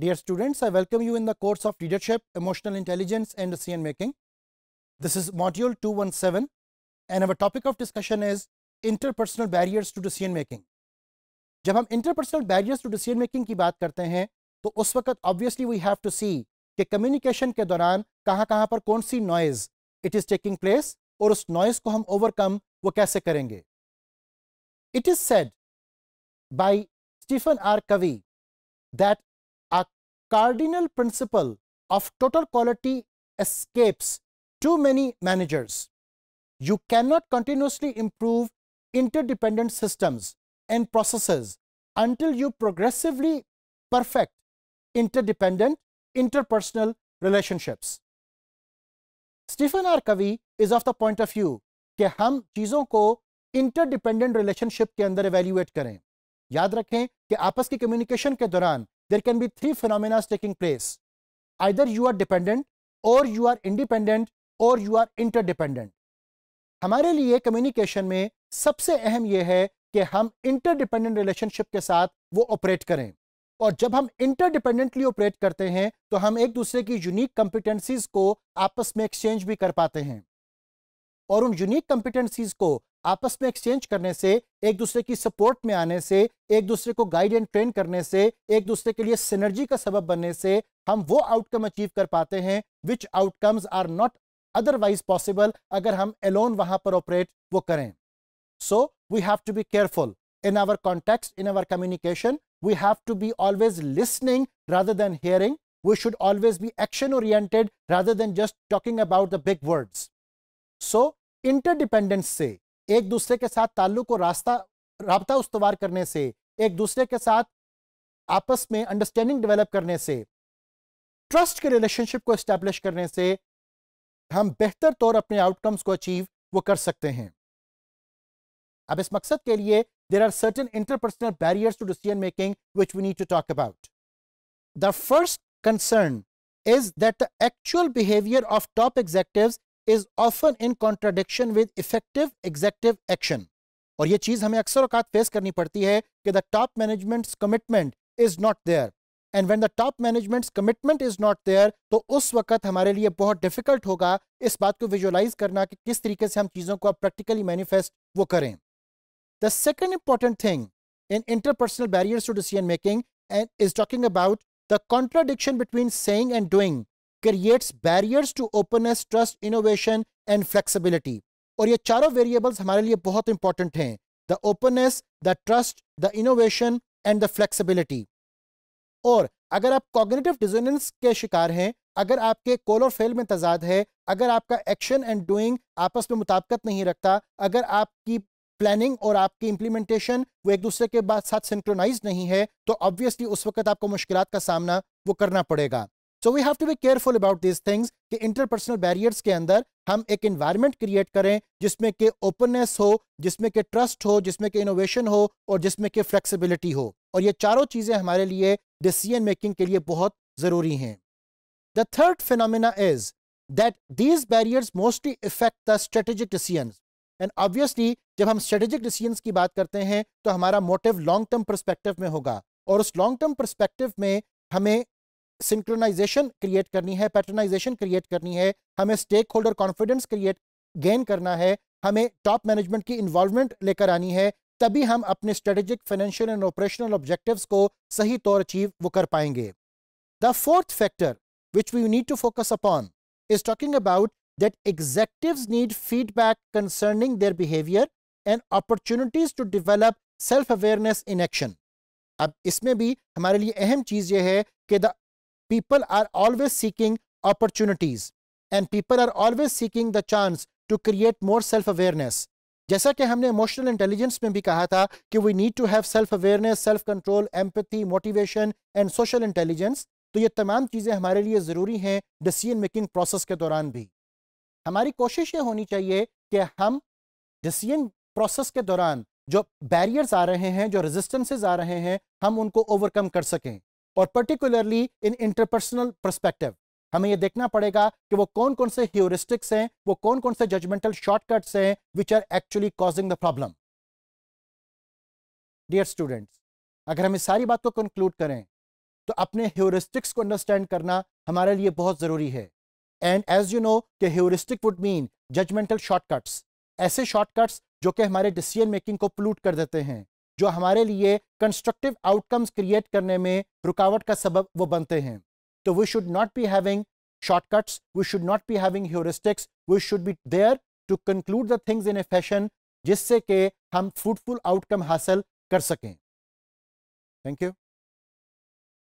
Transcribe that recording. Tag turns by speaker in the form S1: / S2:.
S1: Dear students, I welcome you in the course of Leadership, Emotional Intelligence and Decision Making. This is module Two One Seven, and our topic of discussion is Interpersonal Barriers to Decision Making. जब हम interpersonal barriers to decision making की बात करते हैं तो उस वक्त obviously we have to see कि communication के दौरान कहाँ कहाँ पर कौन सी noise it is taking place और उस noise को हम overcome वो कैसे करेंगे It is said by Stephen R. Covey that cardinal principle of total quality escapes too many managers. You cannot continuously improve interdependent systems and processes until you progressively perfect interdependent interpersonal relationships. Stephen R. Covey is of the point of view that हम चीज़ों को relationship. Relationship के अंदर evaluate करें याद रखें कि आपस की के दौरान there can be three phenomena taking place. Either you are dependent or you are independent or you are interdependent hamare liye communication mein sabse अहम ye hai ki hum interdependent relationship ke sath wo operate kare और जब हम इंटरडिपेंडेंटली operate करते हैं तो हम एक दूसरे की यूनिक कॉम्पिटेंसीज को आपस में एक्सचेंज भी कर पाते हैं और उन यूनिक कॉम्पिटेंसीज को आपस में एक्सचेंज करने से एक दूसरे की सपोर्ट में आने से एक दूसरे को गाइड एंड ट्रेन करने से एक दूसरे के लिए सिनर्जी का सबब बनने से हम वो आउटकम अचीव कर पाते हैं which outcomes are not otherwise possible अगर हम एलोन वहां पर ऑपरेट वो करें so we have to be careful in our context in our communication we have to be always listening rather than hearing we should always be action oriented rather than just talking about the big words so interdependence से एक दूसरे के साथ ताल्लुक को रास्ता रबता उसवार करने से एक दूसरे के साथ आपस में अंडरस्टैंडिंग डेवलप करने से ट्रस्ट के रिलेशनशिप को इस्टेब्लिश करने से हम बेहतर तौर अपने आउटकम्स को अचीव वो कर सकते हैं अब इस मकसद के लिए there are certain interpersonal barriers to decision making which we need to talk about the first concern is that the actual behaviour of top executive is often in contradiction with effective executive action और ये चीज हमें अक्सर औकात face करनी पड़ती है कि the top management commitment is not there and when the top management commitment is not there तो उस वक्त हमारे लिए बहुत डिफिकल्ट होगा इस बात को विजुअलाइज करना कि किस तरीके से हम चीज़ों को अब प्रैक्टिकली मैनिफेस्ट वो करें the second important thing in interpersonal barrier to decision making and is talking about the contradiction between saying and doing creates barriers to openness trust innovation and flexibility और ये चारों वेरिएबल्स हमारे लिए बहुत important हैं the openness the trust the innovation and the flexibility और अगर आप कॉग्निटिव डिजोनेंस के शिकार हैं अगर आपके कोल और फेल में तजाद है अगर आपका एक्शन एंड डूइंग आपस में मुताबकत नहीं रखता अगर आपकी प्लानिंग और आपकी इंप्लीमेंटेशन वो एक दूसरे के बाद साथ सिंक्रोनाइज नहीं है तो ऑब्वियसली उस वक्त आपको मुश्किल का सामना वो करना पड़ेगा so we have to be careful about this things कि इंटरपर्सनल बैरियर्स के अंदर हम एक इन्वायरमेंट क्रिएट करें जिसमें कि ओपननेस हो जिसमें कि ट्रस्ट हो जिसमें कि इनोवेशन हो और जिसमें कि फ्लेक्सिबिलिटी हो और ये चारों चीज़ें हमारे लिए डिसीजन मेकिंग के लिए बहुत ज़रूरी हैं the third phenomena is that these barriers mostly effect the strategic decision and obviously जब हम स्ट्रेटेजिक डिसीजन की बात करते हैं तो हमारा मोटिव लॉन्ग टर्म परस्पेक्टिव में होगा और उस लॉन्ग टर्म परस्पेक्टिव में हमें सिंक्रोनाइजेशन क्रिएट करनी है पैटर्नाइजेशन क्रिएट करनी है हमें stakeholder confidence create gain करना है हमें टॉप मैनेजमेंट की इन्वॉल्वमेंट लेकर आनी है तभी हम अपने strategic financial and operational objectives को सही तौर अचीव वो कर पाएंगे the fourth factor which we need to focus upon is talking about that executive need feedback concerning their behaviour and opportunities to develop self awareness in action अब इसमें भी हमारे लिए अहम चीज़ ये है कि the people are always seeking opportunities and people are always seeking the chance to create more self awareness जैसा कि हमने इमोशनल इंटेलिजेंस में भी कहा था कि we need to have self awareness self control empathy motivation and social intelligence तो ये तमाम चीज़ें हमारे लिए ज़रूरी हैं डिसीजन मेकिंग प्रोसेस के दौरान भी हमारी कोशिश ये होनी चाहिए कि हम डिसीजन प्रोसेस के दौरान जो बैरियर्स आ रहे हैं जो रेजिस्टेंसेज आ रहे हैं हम उनको ओवरकम कर सकें और पर्टिकुलरली इन इंटरपर्सनल परस्पेक्टिव हमें यह देखना पड़ेगा कि वो कौन कौन से ह्यूरिस्टिक्स हैं वो कौन कौन से जजमेंटल शॉर्टकट्स हैं which are actually causing the problem dear students अगर हम इस सारी बात को कंक्लूड करें तो अपने ह्यूरिस्टिक्स को अंडरस्टैंड करना हमारे लिए बहुत ज़रूरी है एंड एज यू नो कि heuristic would mean judgemental shortcuts ऐसे शॉर्टकट्स जो कि हमारे डिसीजन मेकिंग को पोलूट कर देते हैं जो हमारे लिए कंस्ट्रक्टिव आउटकम्स क्रिएट करने में रुकावट का सबब वो बनते हैं तो we should not be having shortcuts we should not be having heuristics we should be there to conclude the things in a fashion जिससे कि हम फ्रूटफुल आउटकम हासिल कर सकें थैंक यू